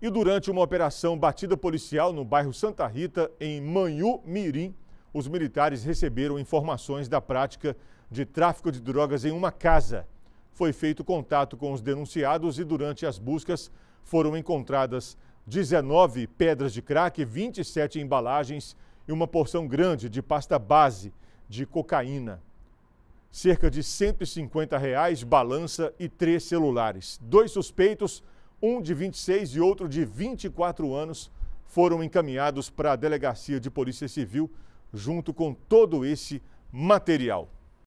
E durante uma operação batida policial no bairro Santa Rita, em Manhu Mirim, os militares receberam informações da prática de tráfico de drogas em uma casa. Foi feito contato com os denunciados e durante as buscas foram encontradas 19 pedras de crack, 27 embalagens e uma porção grande de pasta base de cocaína. Cerca de 150 reais, balança e três celulares. Dois suspeitos um de 26 e outro de 24 anos, foram encaminhados para a Delegacia de Polícia Civil, junto com todo esse material.